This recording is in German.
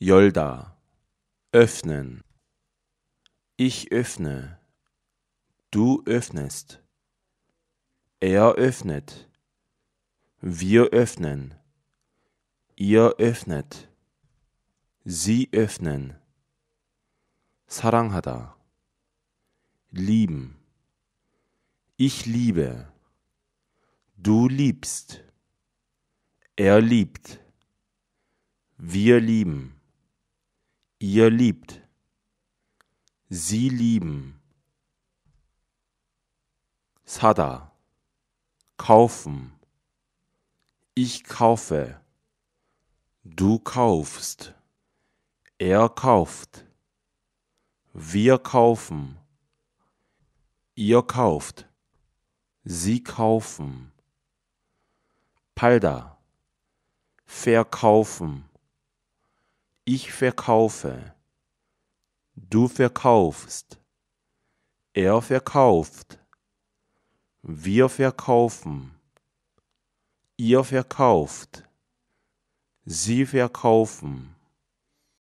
Jolda. Öffnen. Ich öffne. Du öffnest. Er öffnet. Wir öffnen. Ihr öffnet. Sie öffnen. Saranghada. Lieben. Ich liebe. Du liebst. Er liebt. Wir lieben. Ihr liebt. Sie lieben. Sada. Kaufen. Ich kaufe. Du kaufst. Er kauft. Wir kaufen. Ihr kauft. Sie kaufen. Palda. Verkaufen. Ich verkaufe. Du verkaufst. Er verkauft. Wir verkaufen. Ihr verkauft. Sie verkaufen.